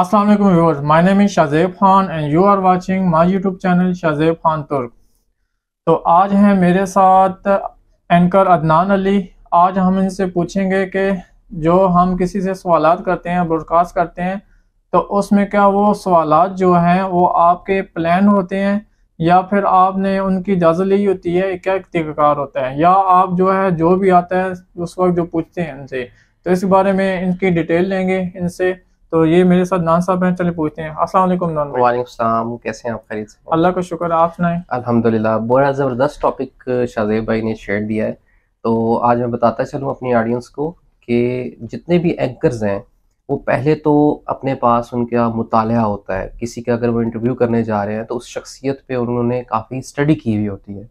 Aslam alaikum my name is Shahzeb Khan and you are watching my my YouTube channel Shazeb Khan तो आज हैं मेरे साथ एंकर अदनान अली आज हम इनसे पूछेंगे कि जो हम किसी से सवाल करते हैं ब्रॉडकास्ट करते हैं तो उसमें क्या वो सवाल जो हैं वो आपके प्लान होते हैं या फिर आपने उनकी इजाज़त ली होती है क्या तरीक़ार होता है या आप जो है जो भी आता है उस वक्त जो पूछते हैं इनसे तो इस बारे में इनकी डिटेल लेंगे इनसे तो ये मेरे साथ नान साहब हैं चले पूछते हैं अस्सलाम वालेकुम नान भाई वालेकुम कैसे हैं आप खरीद से अल्लाह का शुक्र आप सुनाएं अल्हम्दुलिल्लाह बड़ा ज़बरदस्त टॉपिक शाहजेब भाई ने शेयर दिया है तो आज मैं बताता चलूँ अपनी ऑडियंस को कि जितने भी एंकर्स हैं वो पहले तो अपने पास उनका मुताल होता है किसी का अगर वो इंटरव्यू करने जा रहे हैं तो उस शख्सियत पर उन्होंने काफ़ी स्टडी की हुई होती है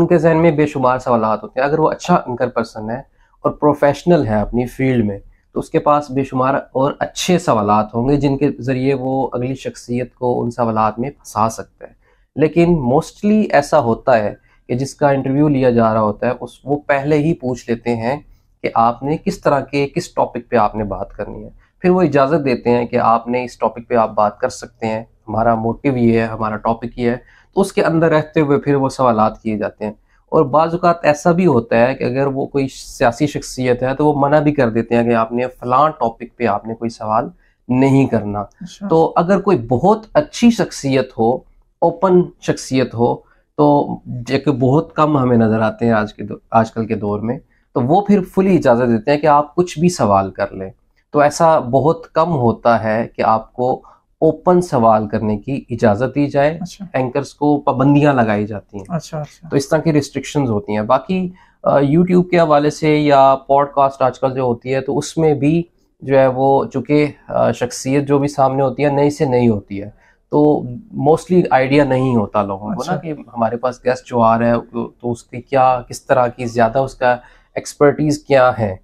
उनके जहन में बेशुमार सवाल होते हैं अगर वो अच्छा एंकर पर्सन है और प्रोफेशनल है अपनी फील्ड में तो उसके पास बेशुमार और अच्छे सवाल होंगे जिनके ज़रिए वो अगली शख्सियत को उन सवाल में फंसा सकते हैं लेकिन मोस्टली ऐसा होता है कि जिसका इंटरव्यू लिया जा रहा होता है उस वो पहले ही पूछ लेते हैं कि आपने किस तरह के किस टॉपिक पे आपने बात करनी है फिर वो इजाज़त देते हैं कि आपने इस टॉपिक पे आप बात कर सकते हैं हमारा मोटिव ये है हमारा टॉपिक ये है तो उसके अंदर रहते हुए फिर वो सवाल किए जाते हैं और बाज़ात ऐसा भी होता है कि अगर वो कोई सियासी शख्सियत है तो वो मना भी कर देते हैं कि आपने फलां टॉपिक पे आपने कोई सवाल नहीं करना अच्छा। तो अगर कोई बहुत अच्छी शख्सियत हो ओपन शख्सियत हो तो जो बहुत कम हमें नज़र आते हैं आज के आजकल के दौर में तो वो फिर फुली इजाज़त देते हैं कि आप कुछ भी सवाल कर लें तो ऐसा बहुत कम होता है कि आपको ओपन सवाल करने की इजाजत दी जाए अच्छा। एंकर्स को पाबंदियां लगाई जाती हैं अच्छा, अच्छा। तो इस तरह की रिस्ट्रिक्शन होती हैं बाकी यूट्यूब के हवाले से या पॉडकास्ट आजकल जो होती है तो उसमें भी जो है वो चूँकि शख्सियत जो भी सामने होती है नई से नई होती है तो मोस्टली आइडिया नहीं होता लोगों को ना अच्छा। कि हमारे पास गेस्ट जो आ रहा है तो उसकी क्या किस तरह की ज़्यादा उसका एक्सपर्टीज़ क्या है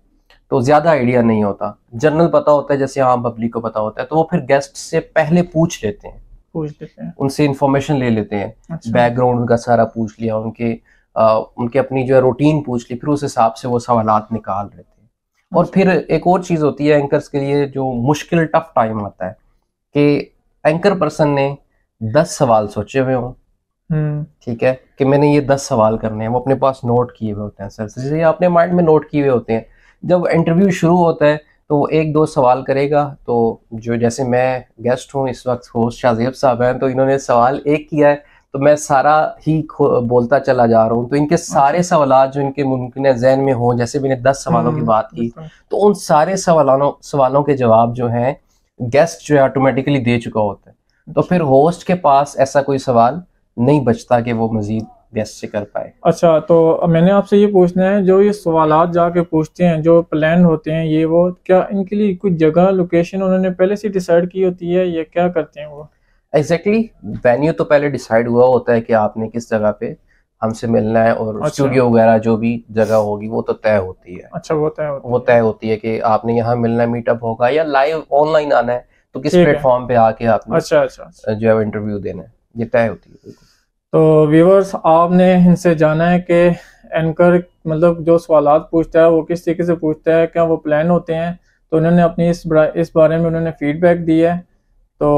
तो ज़्यादा आइडिया नहीं होता जनरल पता होता है जैसे आम पब्लिक को पता होता है तो वो फिर गेस्ट से पहले पूछ लेते हैं पूछ लेते हैं उनसे इन्फॉर्मेशन ले लेते हैं अच्छा। बैकग्राउंड का सारा पूछ लिया उनके आ, उनके अपनी जो है रूटीन पूछ ली फिर उस हिसाब से वो सवाल निकाल लेते हैं अच्छा। और फिर एक और चीज़ होती है एंकर्स के लिए जो मुश्किल टफ टाइम आता है कि एंकर पर्सन ने दस सवाल सोचे हुए हों हम्म। ठीक है कि मैंने ये दस सवाल करने हैं वो अपने पास नोट किए हुए होते हैं सर जैसे अपने माइंड में नोट किए हुए होते हैं जब इंटरव्यू शुरू होता है तो वो एक दो सवाल करेगा तो जो जैसे मैं गेस्ट हूँ इस वक्त होस्ट शाहजेब साहब हैं तो इन्होंने सवाल एक किया है तो मैं सारा ही बोलता चला जा रहा हूँ तो इनके सारे अच्छा। सवाल जो इनके मुमकिन जहन में हों जैसे मैंने दस सवालों की हम्म, बात की तो उन सारे सवालों सवालों के जवाब जो हैं गेस्ट जो है ऑटोमेटिकली दे चुका होता है तो अच्छा। फिर होस्ट के पास ऐसा कोई सवाल नहीं बचता कि वो मज़ीद व्यस्त कर पाए अच्छा तो मैंने आपसे ये पूछना है जो ये सवाल जाके पूछते हैं जो प्लान होते हैं ये वो क्या इनके लिए कुछ जगह लोकेशन उन्होंने पहले से डिसाइड की होती है या क्या करते हैं वो एग्जैक्टली exactly, वेन्यू तो पहले डिसाइड हुआ होता है कि आपने किस जगह पे हमसे मिलना है और अच्छा। स्टूडियो वगैरह जो भी जगह होगी वो तो तय होती है अच्छा वो तय वो तय होती है कि आपने यहाँ मिलना मीटअप होगा या लाइव ऑनलाइन आना है तो किस प्लेटफॉर्म पे आके आपने अच्छा, अच्छा अच्छा जो है इंटरव्यू देना है ये तय होती है तो व्यूवर्स आपने इनसे जाना है कि एंकर मतलब जो सवाल पूछता है वो किस तरीके से पूछता है क्या वो प्लान होते हैं तो उन्होंने अपनी इस इस बारे में उन्होंने फीडबैक दी है तो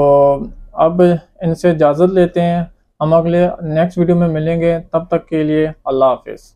अब इनसे इजाज़त लेते हैं हम अगले नेक्स्ट वीडियो में मिलेंगे तब तक के लिए अल्लाह हाफिज़